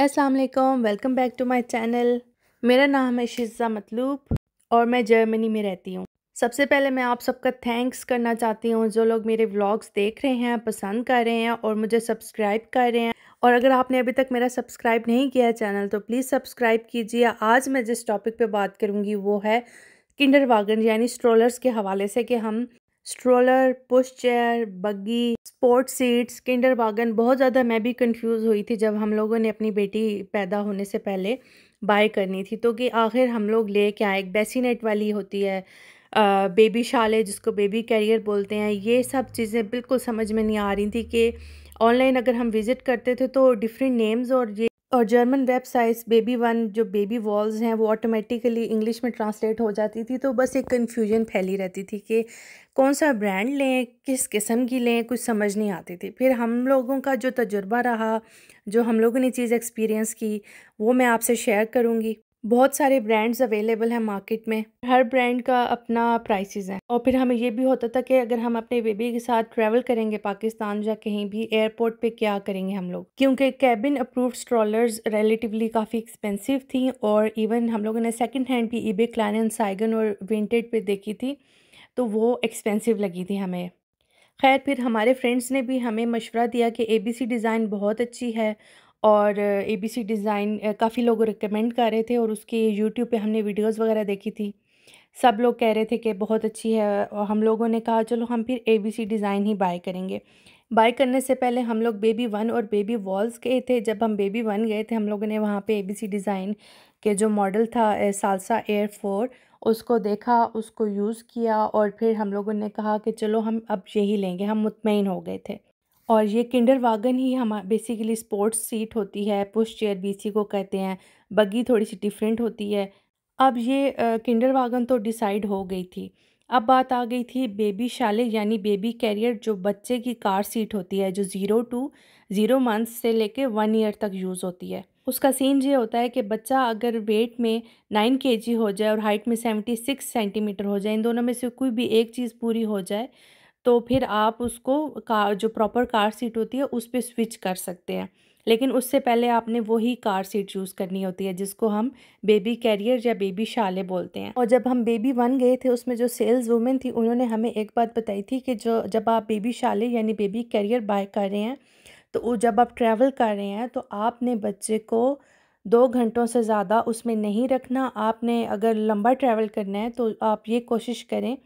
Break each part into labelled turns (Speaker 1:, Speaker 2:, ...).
Speaker 1: अस्सलाम वालेकुम welcome back to my channel मेरा नाम है शिजा मतलूब और मैं जर्मनी में रहती हूँ सबसे पहले मैं आप सबका थैंक्स करना चाहती हूँ जो लोग मेरे व्लॉग्स देख रहे हैं पसंद कर रहे हैं और मुझे सब्सक्राइब कर रहे हैं और अगर आपने अभी तक मेरा सब्सक्राइब नहीं किया है चैनल तो प्लीज़ सब्सक्राइब कीजिए आज मैं जिस टॉपिक पर बात करूँगी वो है किंडर वागन यानी स्ट्रोलर्स के हवाले से कि हम stroller push chair buggy sport seats किंडर वागन बहुत ज़्यादा मैं भी कंफ्यूज हुई थी जब हम लोगों ने अपनी बेटी पैदा होने से पहले बाय करनी थी तो कि आखिर हम लोग ले क्या एक बेसीनेट वाली होती है आ, बेबी शाले जिसको बेबी कैरियर बोलते हैं ये सब चीज़ें बिल्कुल समझ में नहीं आ रही थी कि ऑनलाइन अगर हम विज़िट करते थे तो डिफरेंट नेम्स और ये और जर्मन वेबसाइट्स बेबी वन जो बेबी वॉल्स हैं वो ऑटोमेटिकली इंग्लिश में ट्रांसलेट हो जाती थी तो बस एक कन्फ्यूजन फैली रहती थी कि कौन सा ब्रांड लें किस किस्म की लें कुछ समझ नहीं आती थी फिर हम लोगों का जो तजुर्बा रहा जो हम लोगों ने चीज़ एक्सपीरियंस की वो मैं आपसे शेयर करूँगी बहुत सारे ब्रांड्स अवेलेबल हैं मार्केट में हर ब्रांड का अपना प्राइसेस हैं और फिर हमें ये भी होता था कि अगर हम अपने बेबी के साथ ट्रैवल करेंगे पाकिस्तान या कहीं भी एयरपोर्ट पे क्या करेंगे हम लोग क्योंकि कैबिन अप्रूव स्ट्रॉलर्स रिलेटिवली काफ़ी एक्सपेंसिव थी और इवन हम लोगों ने सेकेंड हैंड भी ईबे क्लानन साइगन और विंटेड पर देखी थी तो वो एक्सपेंसिव लगी थी हमें खैर फिर हमारे फ्रेंड्स ने भी हमें मशवरा दिया कि ए बी सी डिज़ाइन बहुत अच्छी है और ए बी सी डिज़ाइन काफ़ी लोग रिकमेंड कर रहे थे और उसके यूट्यूब पे हमने वीडियोस वगैरह देखी थी सब लोग कह रहे थे कि बहुत अच्छी है और हम लोगों ने कहा चलो हम फिर ए बी सी डिज़ाइन ही बाय करेंगे बाय करने से पहले हम लोग बेबी वन और बेबी वॉल्स गए थे जब हम बेबी वन गए थे हम लोगों ने वहाँ पे ए बी सी डिज़ाइन के जो मॉडल था सालसा एयर फोर उसको देखा उसको यूज़ किया और फिर हम लोगों ने कहा कि चलो हम अब यही लेंगे हम मुतमिन हो गए थे और ये किंडर वागन ही हम बेसिकली स्पोर्ट्स सीट होती है पुश चेयर बी सी को कहते हैं बग्गी थोड़ी सी डिफरेंट होती है अब ये किंडर वागन तो डिसाइड हो गई थी अब बात आ गई थी बेबी शाले यानी बेबी कैरियर जो बच्चे की कार सीट होती है जो ज़ीरो टू ज़ीरो मंथ्स से लेके वन ईयर तक यूज़ होती है उसका सीन ये होता है कि बच्चा अगर वेट में नाइन के हो जाए और हाइट में सेवेंटी सिक्स सेंटीमीटर हो जाए इन दोनों में से कोई भी एक चीज़ पूरी हो जाए तो फिर आप उसको कार जो प्रॉपर कार सीट होती है उस पर स्विच कर सकते हैं लेकिन उससे पहले आपने वही कार सीट यूज़ करनी होती है जिसको हम बेबी कैरियर या बेबी शाले बोलते हैं और जब हम बेबी वन गए थे उसमें जो सेल्स वूमेन थी उन्होंने हमें एक बात बताई थी कि जो जब आप बेबी शाले यानी बेबी कैरियर बाय कर रहे हैं तो जब आप ट्रैवल कर रहे हैं तो आपने बच्चे को दो घंटों से ज़्यादा उसमें नहीं रखना आपने अगर लंबा ट्रैवल करना है तो आप ये कोशिश करें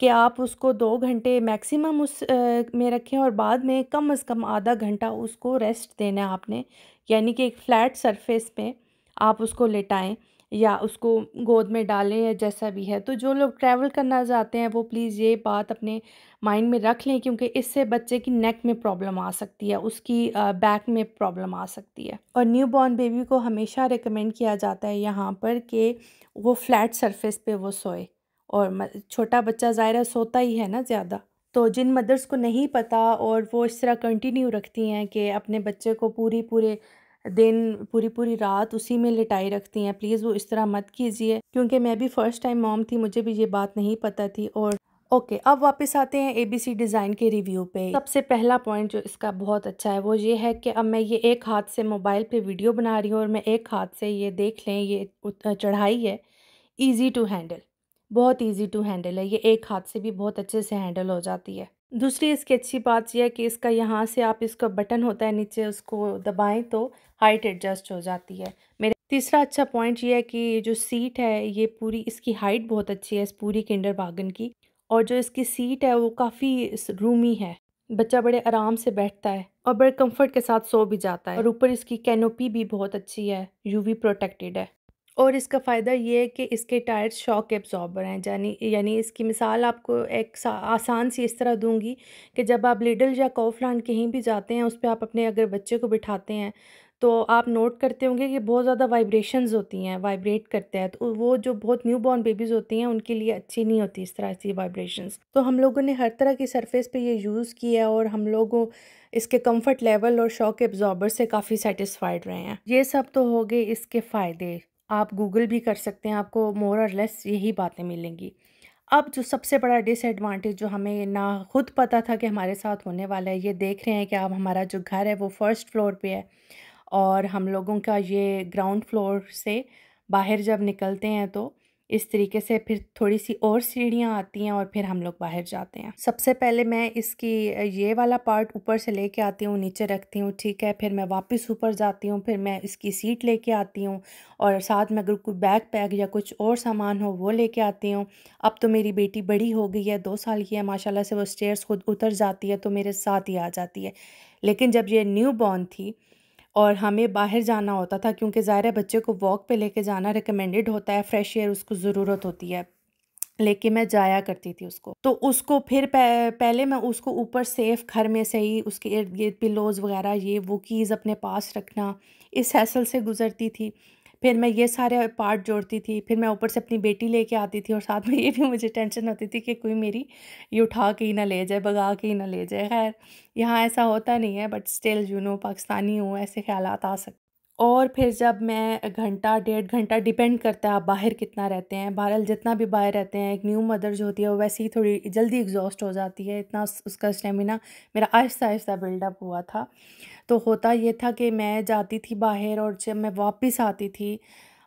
Speaker 1: कि आप उसको दो घंटे मैक्सिमम उस में रखें और बाद में कम अज़ कम आधा घंटा उसको रेस्ट देना है आपने यानी कि एक फ़्लैट सरफेस पे आप उसको लेटाएं या उसको गोद में डालें या जैसा भी है तो जो लोग ट्रैवल करना चाहते हैं वो प्लीज़ ये बात अपने माइंड में रख लें क्योंकि इससे बच्चे की नेक में प्रॉब्लम आ सकती है उसकी बैक में प्रॉब्लम आ सकती है और न्यू बॉर्न बेबी को हमेशा रिकमेंड किया जाता है यहाँ पर कि वो फ्लैट सरफेस पे वो सोए और छोटा बच्चा ज़ाहिर सोता ही है ना ज़्यादा तो जिन मदर्स को नहीं पता और वो इस तरह कंटिन्यू रखती हैं कि अपने बच्चे को पूरी पूरे दिन पूरी पूरी रात उसी में लिटाई रखती हैं प्लीज़ वो इस तरह मत कीजिए क्योंकि मैं भी फ़र्स्ट टाइम मॉम थी मुझे भी ये बात नहीं पता थी और ओके okay, अब वापस आते हैं एबीसी डिज़ाइन के रिव्यू पे सबसे पहला पॉइंट जो इसका बहुत अच्छा है वो ये है कि अब मैं ये एक हाथ से मोबाइल पे वीडियो बना रही हूँ और मैं एक हाथ से ये देख लें ये चढ़ाई है इजी टू हैंडल बहुत ईजी टू हैंडल है ये एक हाथ से भी बहुत अच्छे से हैंडल हो जाती है दूसरी इसकी अच्छी बात यह है कि इसका यहाँ से आप इसका बटन होता है नीचे उसको दबाएं तो हाइट एडजस्ट हो जाती है मेरे तीसरा अच्छा पॉइंट ये है कि ये जो सीट है ये पूरी इसकी हाइट बहुत अच्छी है इस पूरी किंडर बागन की और जो इसकी सीट है वो काफ़ी रूमी है बच्चा बड़े आराम से बैठता है और बड़े कंफर्ट के साथ सो भी जाता है और ऊपर इसकी कैनोपी भी बहुत अच्छी है यूवी प्रोटेक्टेड है और इसका फ़ायदा ये है कि इसके टायर्स शॉक एब्ज़ॉर्बर हैं यानी यानी इसकी मिसाल आपको एक आसान सी इस तरह दूंगी कि जब आप लिडल या कॉफलैंड कहीं भी जाते हैं उस पर आप अपने अगर बच्चे को बिठाते हैं तो आप नोट करते होंगे कि बहुत ज़्यादा वाइब्रेशंस होती हैं वाइब्रेट करते हैं तो वो जो बहुत न्यू बॉर्न बेबीज़ होती हैं उनके लिए अच्छी नहीं होती इस तरह की वाइब्रेशंस तो हम लोगों ने हर तरह की सरफेस पे ये यूज़ किया और हम लोगों इसके कंफर्ट लेवल और शॉक एब्जॉर्बर से काफ़ी सेटिस्फाइड रहे हैं ये सब तो हो गए इसके फ़ायदे आप गूगल भी कर सकते हैं आपको मोर और लेस यही बातें मिलेंगी अब जो सबसे बड़ा डिसएडवांटेज जो हमें ना खुद पता था कि हमारे साथ होने वाला है ये देख रहे हैं कि अब हमारा जो घर है वो फर्स्ट फ्लोर पे है और हम लोगों का ये ग्राउंड फ्लोर से बाहर जब निकलते हैं तो इस तरीके से फिर थोड़ी सी और सीढ़ियाँ आती हैं और फिर हम लोग बाहर जाते हैं सबसे पहले मैं इसकी ये वाला पार्ट ऊपर से लेके आती हूँ नीचे रखती हूँ ठीक है फिर मैं वापस ऊपर जाती हूँ फिर मैं इसकी सीट लेके आती हूँ और साथ में अगर कोई बैग पैक या कुछ और सामान हो वो लेके आती हूँ अब तो मेरी बेटी बड़ी हो गई है दो साल की है माशाल्लाह से वो स्टेयर्स खुद उतर जाती है तो मेरे साथ ही आ जाती है लेकिन जब ये न्यू बॉर्न थी और हमें बाहर जाना होता था क्योंकि ज़ाहिर है बच्चे को वॉक पे लेके जाना रिकमेंडेड होता है फ्रेश एयर उसको ज़रूरत होती है लेके मैं जाया करती थी उसको तो उसको फिर पहले मैं उसको ऊपर सेफ घर में से ही उसके इर्द गिर्द पिलोज़ वगैरह ये वो कीज़ अपने पास रखना इस हैसल से गुज़रती थी फिर मैं ये सारे पार्ट जोड़ती थी फिर मैं ऊपर से अपनी बेटी लेके आती थी और साथ में ये भी मुझे टेंशन होती थी कि कोई मेरी ये उठा के ही ना ले जाए भगा के ही ना ले जाए खैर यहाँ ऐसा होता नहीं है but still you know Pakistani हूँ ऐसे ख्याल आ सकते और फिर जब मैं घंटा डेढ़ घंटा डिपेंड करता है आप बाहर कितना रहते हैं बहरहाल जितना भी बाहर रहते हैं एक न्यू मदर जो होती है वो वैसे ही थोड़ी जल्दी एग्जॉस्ट हो जाती है इतना उसका स्टेमिना मेरा आहिस्ता आहिस्ता बिल्डअप हुआ था तो होता ये था कि मैं जाती थी बाहर और जब मैं वापस आती थी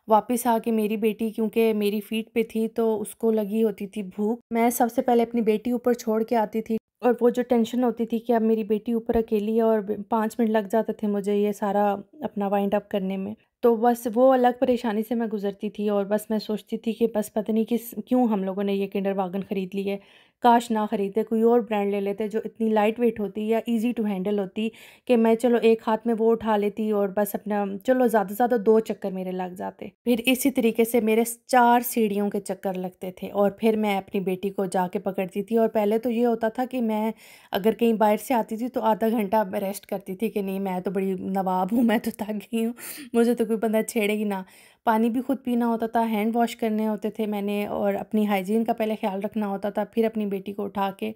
Speaker 1: वापस आके मेरी बेटी क्योंकि मेरी फीट पे थी तो उसको लगी होती थी भूख मैं सबसे पहले अपनी बेटी ऊपर छोड़ के आती थी और वो जो टेंशन होती थी कि अब मेरी बेटी ऊपर अकेली है और पाँच मिनट लग जाते थे मुझे ये सारा अपना वाइंड अप करने में तो बस वो अलग परेशानी से मैं गुजरती थी और बस मैं सोचती थी कि बस पता नहीं किस क्यों हम लोगों ने ये किंडर वागन ख़रीद ली है काश ना ख़रीदते कोई और ब्रांड ले लेते जो इतनी लाइट वेट होती या इजी टू हैंडल होती कि मैं चलो एक हाथ में वो उठा लेती और बस अपना चलो ज़्यादा से ज़्यादा दो चक्कर मेरे लग जाते फिर इसी तरीके से मेरे चार सीढ़ियों के चक्कर लगते थे और फिर मैं अपनी बेटी को जाके पकड़ती थी और पहले तो ये होता था कि मैं अगर कहीं बाहर से आती थी तो आधा घंटा रेस्ट करती थी कि नहीं मैं तो बड़ी नवाब हूँ मैं तो थक गई हूँ मुझे तो कोई बंदा छेड़ेगी ना पानी भी खुद पीना होता था हैंड वॉश करने होते थे मैंने और अपनी हाइजीन का पहले ख्याल रखना होता था फिर अपनी बेटी को उठा के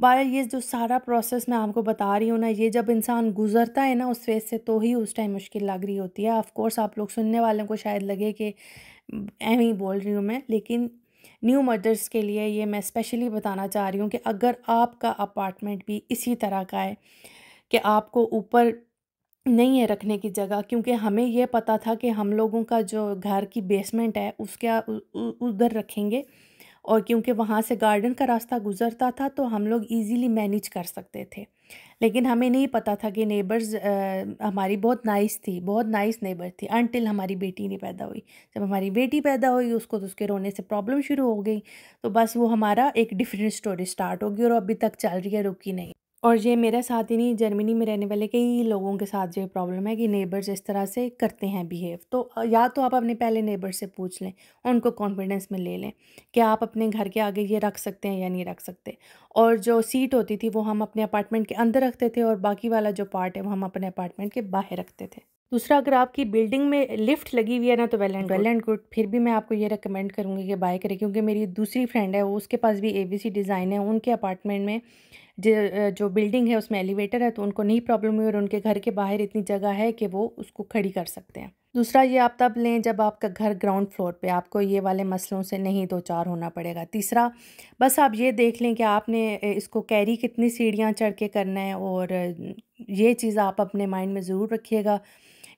Speaker 1: बहरहाल ये जो सारा प्रोसेस मैं आपको बता रही हूँ ना ये जब इंसान गुजरता है ना उस फेज से तो ही उस टाइम मुश्किल लग रही होती है ऑफ़कोर्स आप लोग सुनने वालों को शायद लगे कि एम ही बोल रही हूँ मैं लेकिन न्यू मदर्स के लिए ये मैं स्पेशली बताना चाह रही हूँ कि अगर आपका अपार्टमेंट भी इसी तरह का है कि आपको ऊपर नहीं है रखने की जगह क्योंकि हमें यह पता था कि हम लोगों का जो घर की बेसमेंट है उसका उधर रखेंगे और क्योंकि वहाँ से गार्डन का रास्ता गुजरता था तो हम लोग इजीली मैनेज कर सकते थे लेकिन हमें नहीं पता था कि नेबर्स हमारी बहुत नाइस थी बहुत नाइस नेबर थी अनटिल हमारी बेटी नहीं पैदा हुई जब हमारी बेटी पैदा हुई उसको तो उसके रोने से प्रॉब्लम शुरू हो गई तो बस वो हमारा एक डिफरेंट स्टोरी स्टार्ट होगी और अभी तक चल रही है रुकी नहीं और ये मेरा साथ ही नहीं जर्मनी में रहने वाले कई लोगों के साथ ये प्रॉब्लम है कि नेबर्स इस तरह से करते हैं बिहेव तो या तो आप अपने पहले नेबर से पूछ लें उनको कॉन्फिडेंस में ले लें कि आप अपने घर के आगे ये रख सकते हैं या नहीं रख सकते और जो सीट होती थी वो हम अपने अपार्टमेंट के अंदर रखते थे और बाकी वाला जो पार्ट है वो हम अपने अपार्टमेंट के बाहर रखते थे दूसरा अगर आपकी बिल्डिंग में लिफ्ट लगी हुई है ना तो well and well and good फिर भी मैं आपको ये रिकमेंड करूँगी कि बाय करें क्योंकि मेरी दूसरी फ्रेंड है वो उसके पास भी ए डिज़ाइन है उनके अपार्टमेंट में जो बिल्डिंग है उसमें एलिवेटर है तो उनको नहीं प्रॉब्लम हुई और उनके घर के बाहर इतनी जगह है कि वो उसको खड़ी कर सकते हैं दूसरा ये आप तब लें जब आपका घर ग्राउंड फ्लोर पे आपको ये वाले मसलों से नहीं दो चार होना पड़ेगा तीसरा बस आप ये देख लें कि आपने इसको कैरी कितनी सीढ़ियाँ चढ़ के करना है और ये चीज़ आप अपने माइंड में ज़रूर रखिएगा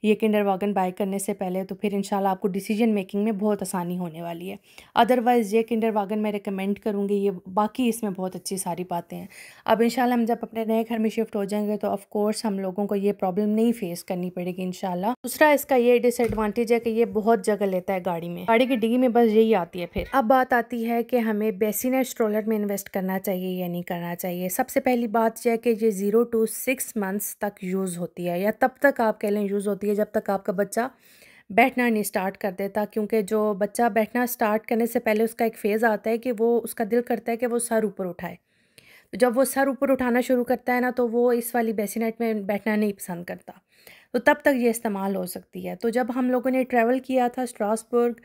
Speaker 1: ये किंडर वागन बाय करने से पहले तो फिर इंशाल्लाह आपको डिसीजन मेकिंग में बहुत आसानी होने वाली है अदरवाइज़ ये किंडर वागन मैं रिकमेंड करूँगी ये बाकी इसमें बहुत अच्छी सारी बातें हैं अब इन हम जब अपने नए घर में शिफ्ट हो जाएंगे तो ऑफ़ हम लोगों को ये प्रॉब्लम नहीं फेस करनी पड़ेगी इनशाला दूसरा इसका ये डिसएडवांटेज है कि ये बहुत जगह लेता है गाड़ी में गाड़ी की डिगी में बस यही आती है फिर अब बात आती है कि हमें बेसिनेट स्ट्रोलर में इन्वेस्ट करना चाहिए या नहीं करना चाहिए सबसे पहली बात यह है कि ये ज़ीरो टू सिक्स मंथ्स तक यूज़ होती है या तब तक आप कह लें यूज़ होती है चाहिए जब तक आपका बच्चा बैठना नहीं स्टार्ट कर देता क्योंकि जो बच्चा बैठना स्टार्ट करने से पहले उसका एक फ़ेज़ आता है कि वो उसका दिल करता है कि वो सर ऊपर उठाए तो जब वो सर ऊपर उठाना शुरू करता है ना तो वो इस वाली बेसिनेट में बैठना नहीं पसंद करता तो तब तक ये इस्तेमाल हो सकती है तो जब हम लोगों ने ट्रैवल किया था स्ट्रासबर्ग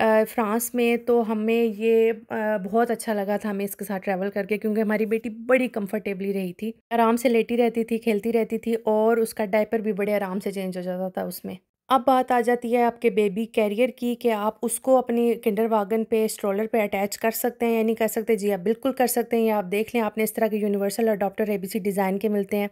Speaker 1: फ्रांस में तो हमें ये बहुत अच्छा लगा था हमें इसके साथ ट्रैवल करके क्योंकि हमारी बेटी बड़ी कंफर्टेबली रही थी आराम से लेटी रहती थी खेलती रहती थी और उसका डायपर भी बड़े आराम से चेंज हो जाता था उसमें अब बात आ जाती है आपके बेबी कैरियर की कि आप उसको अपनी किंडर वागन पे स्ट्रोलर पे अटैच कर सकते हैं या नहीं कर सकते जी आप हाँ, बिल्कुल कर सकते हैं या आप देख लें आपने इस तरह के यूनिवर्सल अडोप्टर एबीसी डिज़ाइन के मिलते हैं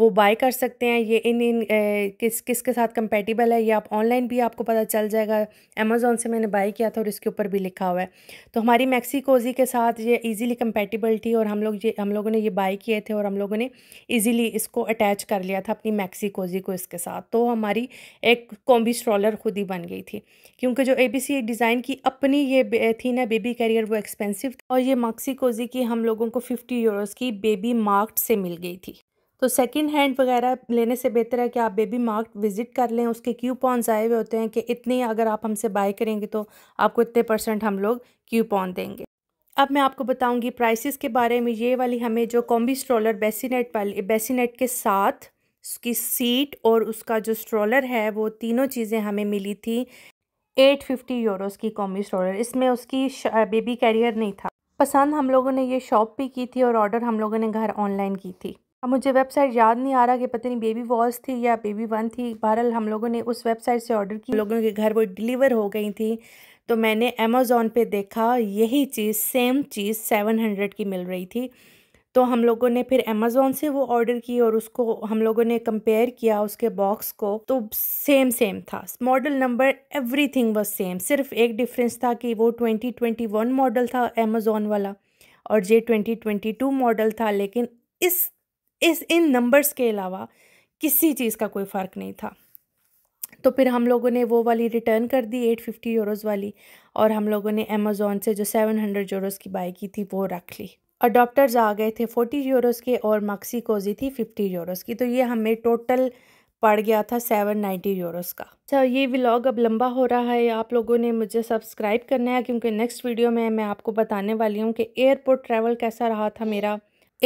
Speaker 1: वो बाय कर सकते हैं ये इन इन ए, किस किस के साथ कंपेटिबल है ये आप ऑनलाइन भी आपको पता चल जाएगा अमेज़ोन से मैंने बाई किया था और इसके ऊपर भी लिखा हुआ है तो हमारी मैक्सिकोजी के साथ ये ईजिली कंपेटिबल थी और हम लोग ये हम लोगों ने ये बाई किए थे और हम लोगों ने ईजिली इसको अटैच कर लिया था अपनी मैक्सिकोजी को इसके साथ तो हमारी एक कॉम्बी स्ट्रॉलर खुद ही बन गई थी क्योंकि जो ए बी सी डिज़ाइन की अपनी ये थी ना बेबी कैरियर वो एक्सपेंसिव और ये माक्सी कोजी की हम लोगों को फिफ्टी यूरोज़ की बेबी मार्क्ट से मिल गई थी तो सेकंड हैंड वगैरह लेने से बेहतर है कि आप बेबी मार्क्ट विज़िट कर लें उसके क्यूपॉन्स आए हुए होते हैं कि इतने अगर आप हमसे बाय करेंगे तो आपको इतने परसेंट हम लोग क्यूपॉन देंगे अब मैं आपको बताऊंगी प्राइसेस के बारे में ये वाली हमें जो कॉम्बी स्ट्रॉलर बेसिनेट वाली बेसिनेट के साथ उसकी सीट और उसका जो स्ट्रॉलर है वो तीनों चीज़ें हमें मिली थी एट फिफ्टी यूरोज़ की कॉम्बी स्ट्रॉलर इसमें उसकी बेबी कैरियर नहीं था पसंद हम लोगों ने ये शॉप भी की थी और ऑर्डर हम लोगों ने घर ऑनलाइन की थी अब मुझे वेबसाइट याद नहीं आ रहा कि पता नहीं बेबी वॉल्स थी या बेबी वन थी बहरहाल हम लोगों ने उस वेबसाइट से ऑर्डर की लोगों के घर वो डिलीवर हो गई थी तो मैंने अमेज़ोन पे देखा यही चीज़ सेम चीज़ सेवन हंड्रेड की मिल रही थी तो हम लोगों ने फिर अमेज़ोन से वो ऑर्डर की और उसको हम लोगों ने कंपेयर किया उसके बॉक्स को तो सेम सेम था model number everything was same सिर्फ एक डिफरेंस था कि वो ट्वेंटी ट्वेंटी वन मॉडल था अमेज़ोन वाला और ये ट्वेंटी ट्वेंटी टू मॉडल था लेकिन इस इस इन नंबर्स के अलावा किसी चीज़ का कोई फ़र्क नहीं था तो फिर हम लोगों ने वो वाली रिटर्न कर दी एट फिफ्टी वाली और हम लोगों ने अमेज़ोन से जो सेवन हंड्रेड की बाई की थी वो रख ली अडोप्टर्स आ गए थे फोर्टी यूरोस के और मक्सी कोजी थी फिफ्टी यूरोस की तो ये हमें टोटल पड़ गया था सेवन नाइन्टी यूरोस का अच्छा ये व्लॉग अब लंबा हो रहा है आप लोगों ने मुझे सब्सक्राइब करना है क्योंकि नेक्स्ट वीडियो में मैं आपको बताने वाली हूँ कि एयरपोर्ट ट्रैवल कैसा रहा था मेरा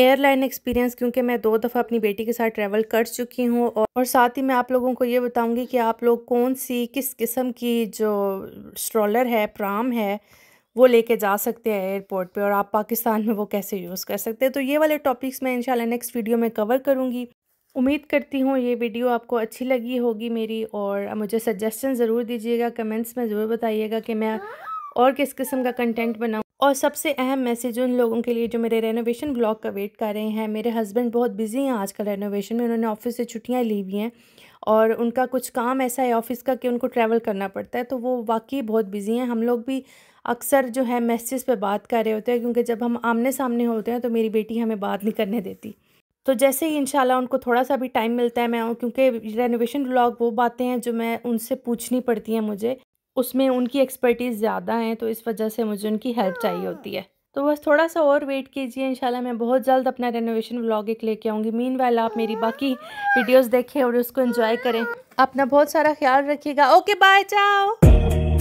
Speaker 1: एयरलाइन एक्सपीरियंस क्योंकि मैं दो दफ़ा अपनी बेटी के साथ ट्रैवल कर चुकी हूँ और साथ ही मैं आप लोगों को ये बताऊँगी कि आप लोग कौन सी किस किस्म की जो स्ट्रॉलर है प्राम है वो लेके जा सकते हैं एयरपोर्ट पे और आप पाकिस्तान में वो कैसे यूज़ कर सकते हैं तो ये वाले टॉपिक्स मैं इंशाल्लाह नेक्स्ट वीडियो में कवर करूँगी उम्मीद करती हूँ ये वीडियो आपको अच्छी लगी होगी मेरी और मुझे सजेशन ज़रूर दीजिएगा कमेंट्स में ज़रूर बताइएगा कि मैं और किस किस्म का कंटेंट बनाऊँ और सबसे अहम मैसेज उन लोगों के लिए जो मेरे रेनोवेशन ब्लॉग का वेट कर रहे हैं मेरे हस्बैंड बहुत बिज़ी हैं आजकल रेनोवेशन में उन्होंने ऑफिस से छुट्टियां ली हुई हैं और उनका कुछ काम ऐसा है ऑफिस का कि उनको ट्रैवल करना पड़ता है तो वो वाकई बहुत बिज़ी हैं हम लोग भी अक्सर जो है मैसेज पे बात कर रहे होते हैं क्योंकि जब हम आमने सामने होते हैं तो मेरी बेटी हमें बात नहीं करने देती तो जैसे ही इंशाल्लाह उनको थोड़ा सा भी टाइम मिलता है मैं क्योंकि रेनोवेशन ब्लॉग वो बातें हैं जो मैं उनसे पूछनी पड़ती हैं मुझे उसमें उनकी एक्सपर्टीज़ ज़्यादा हैं तो इस वजह से मुझे उनकी हेल्प चाहिए होती है तो बस थोड़ा सा और वेट कीजिए इंशाल्लाह मैं बहुत जल्द अपना रेनोवेशन व्लॉग एक लेके आऊँगी मीन वाल आप मेरी बाकी वीडियोस देखें और उसको एंजॉय करें अपना बहुत सारा ख्याल रखिएगा ओके बाय चाओ